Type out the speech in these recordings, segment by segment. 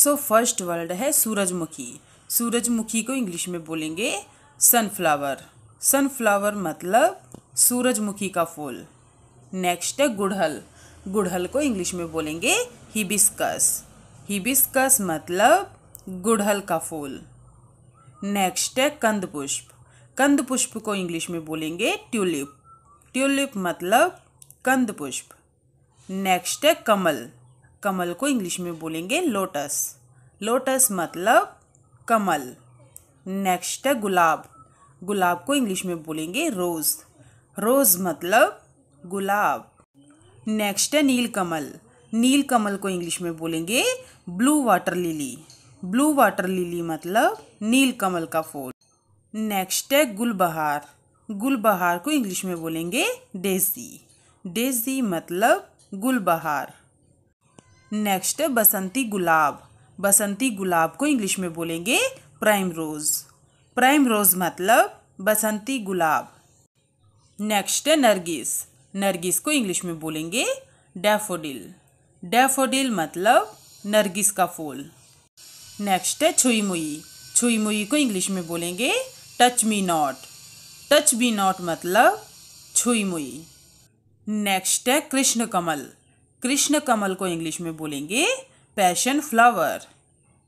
so first word है सूरजमुखी सूरजमुखी को इंग्लिश में बोलेंगे सनफ्लावर सनफ्लावर मतलब सूरजमुखी का फूल नेक्स्ट है गुड़हल गुड़हल को इंग्लिश में बोलेंगे हिबिस्कस हिबिस्कस मतलब गुड़हल का फूल नेक्स्ट है कंद पुष्प कंद पुष्प को इंग्लिश में बोलेंगे ट्यूलिप ट्यूलिप मतलब कंद पुष्प नेक्स्ट है कमल कमल को इंग्लिश में बोलेंगे लोटस लोटस मतलब कमल नेक्स्ट है गुलाब गुलाब को इंग्लिश में बोलेंगे रोज़ रोज़ मतलब गुलाब नेक्स्ट है नील कमल नील कमल को इंग्लिश में बोलेंगे blue water lily blue water lily मतलब नील कमल का फूल नेक्स्ट है गुलबहार गुलबहार को इंग्लिश में बोलेंगे डेजी डेजी मतलब गुलबहार नेक्स्ट बसंती गुलाब बसंती गुलाब को इंग्लिश में बोलेंगे प्राइम रोज़ प्राइम रोज़ मतलब बसंती गुलाब नेक्स्ट है नरगिस नरगिस को इंग्लिश में बोलेंगे डैफोडिल डैफोडिल मतलब नरगिस का फूल नेक्स्ट है छुई मुई छुई मुई को इंग्लिश में बोलेंगे touch me not touch me not मतलब छुई मुई नेक्स्ट है कृष्ण कमल कृष्ण कमल को इंग्लिश में बोलेंगे पैशन फ्लावर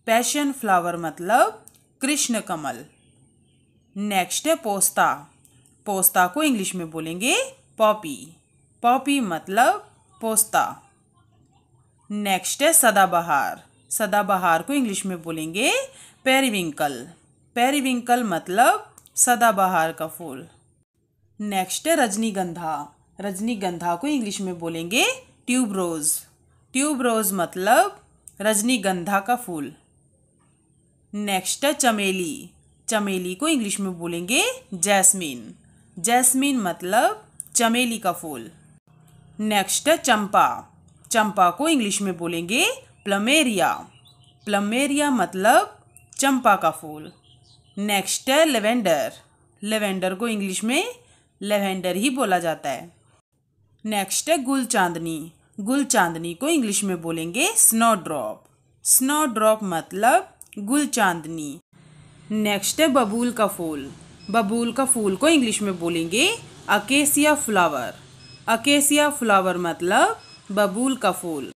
पैशन फ्लावर मतलब कृष्ण कमल नेक्स्ट है पोस्ता पोस्ता को इंग्लिश में बोलेंगे पॉपी पॉपी मतलब पोस्ता नेक्स्ट है सदाबहार सदाबहार को इंग्लिश में बोलेंगे पेरीविंकल पेरीविंकल मतलब सदाबहार का फूल नेक्स्ट है रजनीगंधा रजनीगंधा को इंग्लिश में बोलेंगे ट्यूबरोज ट्यूबरोज मतलब रजनीगंधा का फूल नेक्स्ट है चमेली चमेली को इंग्लिश में बोलेंगे जैस्मीन जैस्मीन मतलब चमेली का फूल नेक्स्ट है चंपा चंपा को इंग्लिश में बोलेंगे प्लमेरिया प्लमेरिया मतलब चंपा का फूल नेक्स्ट है लेवेंडर लेवेंडर को इंग्लिश में लेवेंडर ही बोला जाता है नेक्स्ट है गुल चांदनी गुल चांदनी को इंग्लिश में बोलेंगे स्नो ड्रॉप स्नो ड्रॉप मतलब गुल चांदनी नेक्स्ट है बबूल का फूल बबूल का फूल को इंग्लिश में बोलेंगे अकेसिया फ्लावर अकेसिया फ्लावर मतलब बबूल का फूल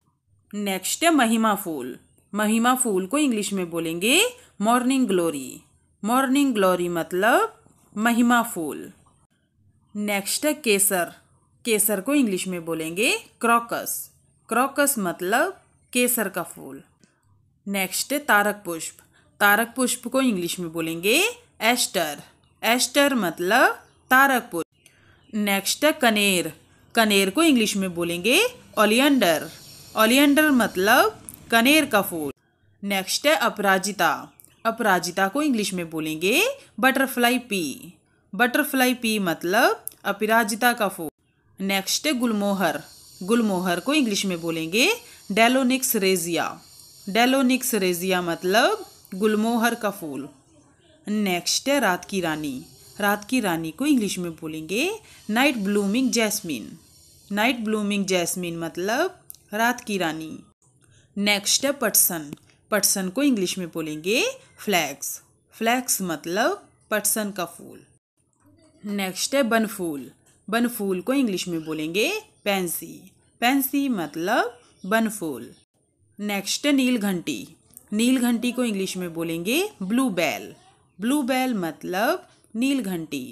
नेक्स्ट है महिमा फूल महिमा फूल को इंग्लिश में बोलेंगे मॉर्निंग ग्लोरी मॉर्निंग ग्लोरी मतलब महिमा फूल नेक्स्ट है केसर केसर को इंग्लिश में बोलेंगे क्रोकस क्रोकस मतलब केसर का फूल नेक्स्ट तारक पुष्प तारक पुष्प को इंग्लिश में बोलेंगे एस्टर एस्टर मतलब तारक पुष्प नेक्स्ट कनेर कनेर को इंग्लिश में बोलेंगे ओलियंडर ओलियंडर मतलब कनेर का फूल नेक्स्ट है अपराजिता अपराजिता को इंग्लिश में बोलेंगे बटरफ्लाई पी बटरफ्लाई पी मतलब अपराजिता का फूल नेक्स्ट गुलमोहर गुलमोहर को इंग्लिश में बोलेंगे डेलोनिक्स रेजिया डेलोनिक्स रेजिया मतलब गुलमोहर का फूल नेक्स्ट है रात की रानी रात की रानी को इंग्लिश में बोलेंगे night blooming jasmine night blooming jasmine मतलब रात की रानी नेक्स्ट है पटसन पटसन को इंग्लिश में बोलेंगे फ्लैक्स फ्लैक्स मतलब पटसन का फूल नेक्स्ट है बनफूल बनफूल को इंग्लिश में बोलेंगे पेंसी पेंसी मतलब बनफूल नेक्स्ट नील घंटी नील घंटी को इंग्लिश में बोलेंगे ब्लू बेल ब्लू बेल मतलब नील घंटी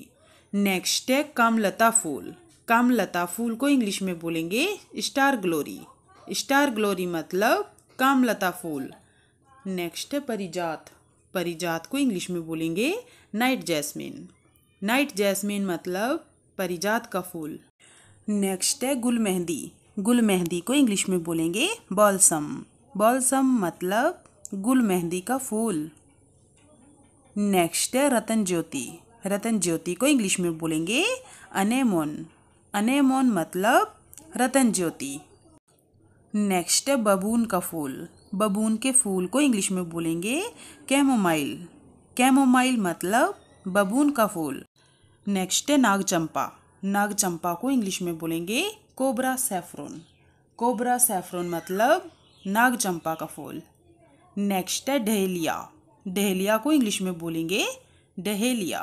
नेक्स्ट है कामलता फूल कामलता फूल को इंग्लिश में बोलेंगे स्टार ग्लोरी स्टार ग्लोरी मतलब कामलता फूल नेक्स्ट है परिजात परिजात को इंग्लिश में बोलेंगे नाइट जैस्मिन नाइट जैस्मिन मतलब परिजात का फूल नेक्स्ट है गुल मेहंदी गुल मेहंदी को इंग्लिश में बोलेंगे बॉल्सम बॉल्सम मतलब गुल मेहंदी का फूल नेक्स्ट है रतन ज्योति रतन ज्योति को इंग्लिश में बोलेंगे अनेमोन अनेमोन मतलब रतन ज्योति नेक्स्ट है बबून का फूल बबून के फूल को इंग्लिश में बोलेंगे कैमोमाइल कैमोमाइल मतलब बबून का फूल नेक्स्ट है नाग चंपा नाग चंपा को इंग्लिश में बोलेंगे कोबरा सेफ्रोन कोबरा सेफ्रोन मतलब नाग चंपा का फूल नेक्स्ट है डहेलिया डहेलिया को इंग्लिश में बोलेंगे डहेलिया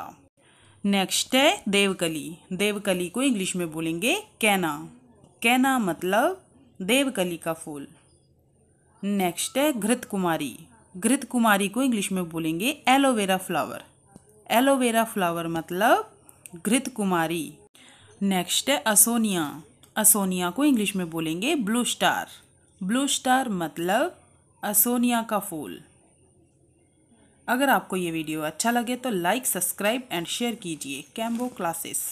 नेक्स्ट है देवकली देवकली को इंग्लिश में बोलेंगे कैना कैना मतलब देवकली का फूल नेक्स्ट है घृत कुमारी घृत कुमारी को इंग्लिश में बोलेंगे एलोवेरा फ्लावर एलोवेरा फ्लावर मतलब घृत कुमारी नेक्स्ट है असोनिया असोनिया को इंग्लिश में बोलेंगे ब्लू स्टार ब्लू स्टार मतलब असोनिया का फूल अगर आपको ये वीडियो अच्छा लगे तो लाइक सब्सक्राइब एंड शेयर कीजिए कैम्बो क्लासेस